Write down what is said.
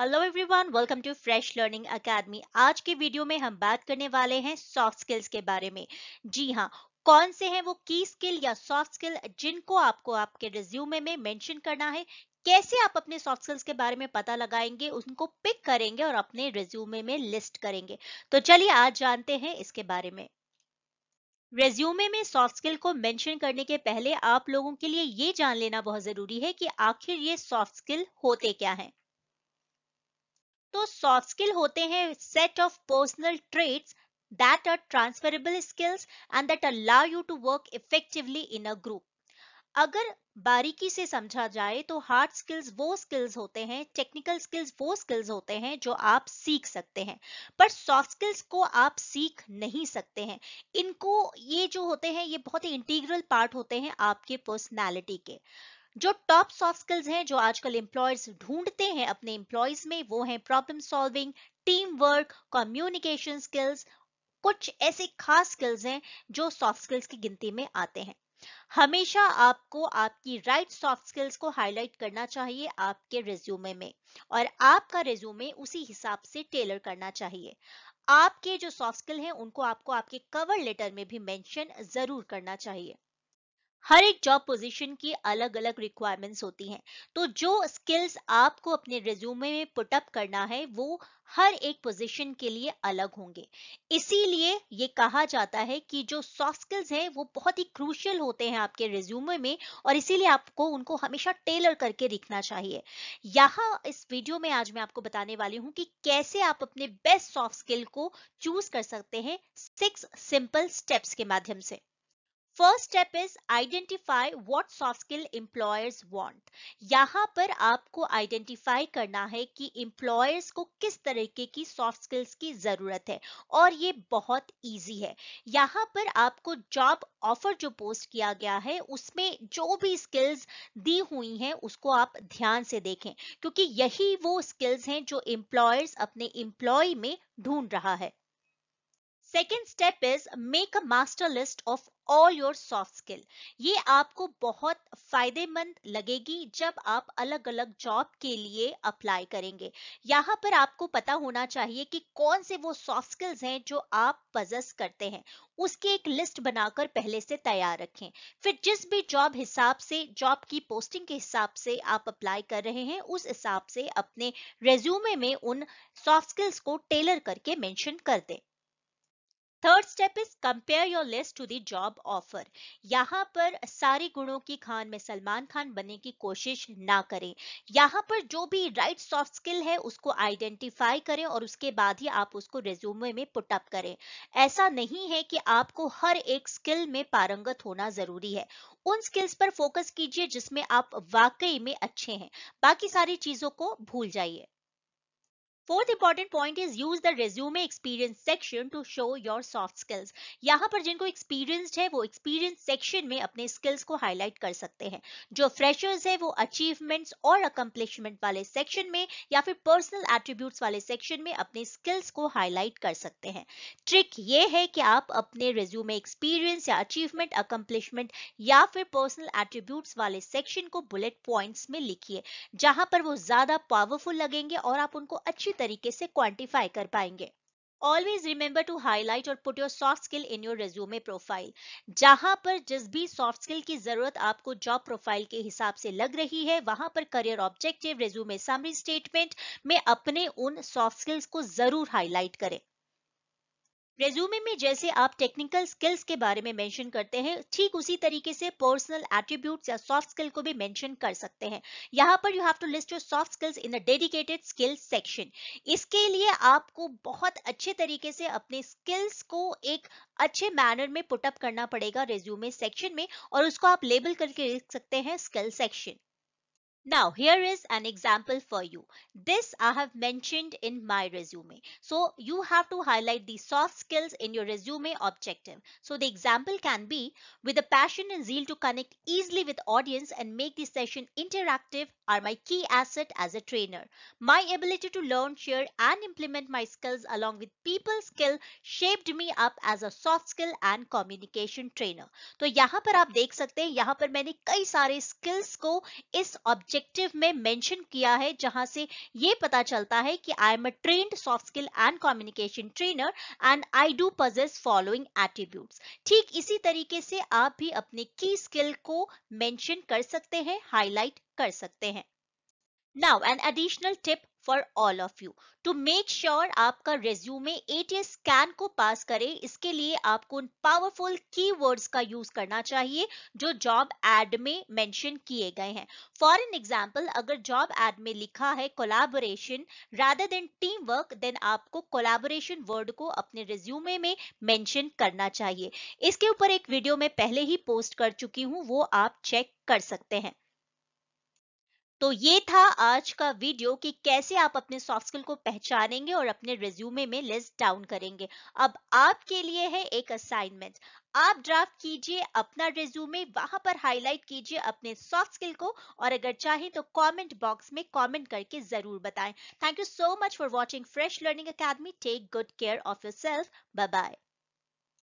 Hello everyone welcome to fresh learning academy आज के video में हम बात करने वाले हैं सॉफ्ट स्किल्स के बारे में जी हाँ कौन से हैं वो की स्किल या सॉफ्ट स्किल जिनको आपको आपके रिज्यूमे में मेंशन करना है कैसे आप अपने सॉफ्ट स्किल्स के बारे में पता लगाएंगे उनको पिक करेंगे और अपने रिज्यूमे में लिस्ट करेंगे तो चलिए आज जानते हैं इसके बारे में रेज्यूमे में सॉफ्ट स्किल को मेंशन करने के पहले आप लोगों के लिए ये जान लेना बहुत जरूरी है कि आखिर ये सॉफ्ट स्किल होते क्या हैं तो सॉफ्ट स्किल होते हैं set of personal trades that are transferable skills and that allow you to work effectively in a group अगर बारीकी से समझा जाए तो हार्ड स्किल्स वो स्किल्स होते हैं टेक्निकल स्किल्स वो स्किल्स होते हैं जो आप सीख सकते हैं पर सॉफ्ट स्किल्स को आप सीख नहीं सकते हैं इनको ये जो होते हैं ये बहुत ही इंटीग्रल पार्ट होते हैं आपके पर्सनालिटी के जो टॉप सॉफ्ट स्किल्स हैं जो आजकल एम्प्लॉयर्स ढूंढते हैं अपने एम्प्लॉयज में वो हैं problem solving team work communication skills कुछ ऐसे खास स्किल्स हैं जो सॉफ्ट स्किल्स की गिनती में आते हैं हमेशा आपको आपकी राइट सॉफ्ट स्किल्स को हाईलाइट करना चाहिए आपके रेज्यूमे में और आपका रेज्यूमे उसी हिसाब से टेलर करना चाहिए आपके जो सॉफ्ट स्किल हैं उनको आपको आपके कवर लेटर में भी मेंशन जरूर करना चाहिए हर एक जॉब पोजीशन की अलग अलग रिक्वायरमेंट्स होती हैं तो जो स्किल्स आपको अपने रिज्यूमे में पुटअप करना है वो हर एक पोजीशन के लिए अलग होंगे इसीलिए ये कहा जाता है कि जो सॉफ्ट स्किल्स हैं वो बहुत ही क्रूशियल होते हैं आपके रिज्यूमे में और इसीलिए आपको उनको हमेशा टेलर करके लिखना चाहिए यहाँ इस वीडियो में आज मैं आपको बताने वाली हूँ कि कैसे आप अपने बेस्ट सॉफ्ट स्किल को चूज कर सकते हैं सिक्स सिंपल स्टेप्स के माध्यम से first step is identify what soft skill employers want यहाँ पर आपको आइडेंटिफाई करना है कि इंप्लॉयर्स को किस तरीके की सॉफ्ट स्किल्स की जरूरत है और ये बहुत इजी है यहाँ पर आपको जॉब ऑफर जो पोस्ट किया गया है उसमें जो भी स्किल्स दी हुई हैं उसको आप ध्यान से देखें क्योंकि यही वो स्किल्स हैं जो इंप्लॉयर्स अपने इंप्लॉय में ढूंढ रहा है second step is make a master list of all your soft skill ये आपको बहुत फायदेमंद लगेगी जब आप अलग अलग जॉब के लिए अप्लाई करेंगे यहाँ पर आपको पता होना चाहिए कि कौन से वो सॉफ्ट स्किल्स हैं जो आप पजस करते हैं उसकी एक लिस्ट बनाकर पहले से तैयार रखें फिर जिस भी जॉब हिसाब से जॉब की पोस्टिंग के हिसाब से आप अप्लाई कर रहे हैं उस हिसाब से अपने रेज्यूमे में उन सॉफ्ट स्किल्स को टेलर करके मेंशन कर दें third step is compare your list to the job offer यहाँ पर सारे गुणों की खान में सलमान खान बनने की कोशिश ना करें यहाँ पर जो भी राइट सॉफ्ट स्किल है उसको आइडेंटिफाई करें और उसके बाद ही आप उसको रेज्यूमे में पुटअप करें ऐसा नहीं है कि आपको हर एक स्किल में पारंगत होना जरूरी है उन स्किल्स पर फोकस कीजिए जिसमें आप वाकई में अच्छे हैं बाकी सारी चीजों को भूल जाइए fourth important point is use the resume experience section to show your soft skills यहाँ पर जिनको एक्सपीरियंस्ड है वो एक्सपीरियंस सेक्शन में अपने स्किल्स को हाईलाइट कर सकते हैं जो फ्रेशर्स है वो अचीवमेंट्स और अकम्पलिशमेंट वाले सेक्शन में या फिर पर्सनल एट्रीब्यूट्स वाले सेक्शन में अपने स्किल्स को हाईलाइट कर सकते हैं ट्रिक ये है कि आप अपने रेज्यूमे एक्सपीरियंस या अचीवमेंट अकम्पलिशमेंट या फिर पर्सनल एट्रीब्यूट्स वाले सेक्शन को बुलेट पॉइंट्स में लिखिए जहां पर वो ज्यादा पावरफुल लगेंगे और आप उनको अच्छी तरीके से क्वांटिफाई कर पाएंगे ऑलवेज रिमेंबर टू हाईलाइट और put your soft skill in your resume profile जहां पर जिस भी सॉफ्ट स्किल की जरूरत आपको जॉब प्रोफाइल के हिसाब से लग रही है वहां पर career objective resume summary statement में अपने उन सॉफ्ट स्किल्स को जरूर हाईलाइट करें रेज्यूमे में जैसे आप टेक्निकल स्किल्स के बारे में मेंशन करते हैं ठीक उसी तरीके से पर्सनल एट्रीब्यूट या सॉफ्ट स्किल को भी मेंशन कर सकते हैं यहाँ पर you have to list your soft skills in the dedicated skill section इसके लिए आपको बहुत अच्छे तरीके से अपने स्किल्स को एक अच्छे मैनर में पुटअप करना पड़ेगा रेज्यूमे सेक्शन में और उसको आप लेबल करके लिख सकते हैं skill section Now, here is an example for you. This I have mentioned in my resume. So you have to highlight the soft skills in your resume objective. So the example can be with a passion and zeal to connect easily with audience and make the session interactive are my key asset as a trainer. My ability to learn, share and implement my skills along with people skill shaped me up as a soft skill and communication trainer. So here you can see. Here I have पर skills objective adjective में mention किया है जहां से ये पता चलता है कि I am a trained soft skill and communication trainer and I do possess following attitude ठीक इसी तरीके से आप भी अपने की स्किल को मेंशन कर सकते हैं हाईलाइट कर सकते हैं now an additional tip for all of you to make sure आपका रेज्यूमे एटीएस स्कैन को पास करे इसके लिए आपको उन पावरफुल कीवर्ड्स का यूज करना चाहिए जो जॉब एड में मेंशन किए गए हैं फॉर एन एग्जाम्पल अगर जॉब एड में लिखा है collaboration rather than team work then आपको कोलाबोरेशन वर्ड को अपने रेज्यूमे में मेंशन करना चाहिए इसके ऊपर एक वीडियो में पहले ही पोस्ट कर चुकी हूँ वो आप चेक कर सकते हैं तो ये था आज का वीडियो कि कैसे आप अपने सॉफ्ट स्किल को पहचानेंगे और अपने रिज्यूमे में लिस्ट डाउन करेंगे अब आपके लिए है एक असाइनमेंट आप ड्राफ्ट कीजिए अपना रिज्यूमे वहां पर हाईलाइट कीजिए अपने सॉफ्ट स्किल को और अगर चाहे तो कमेंट बॉक्स में कमेंट करके जरूर बताएं thank you so much for watching fresh learning academy take good care of yourself bye bye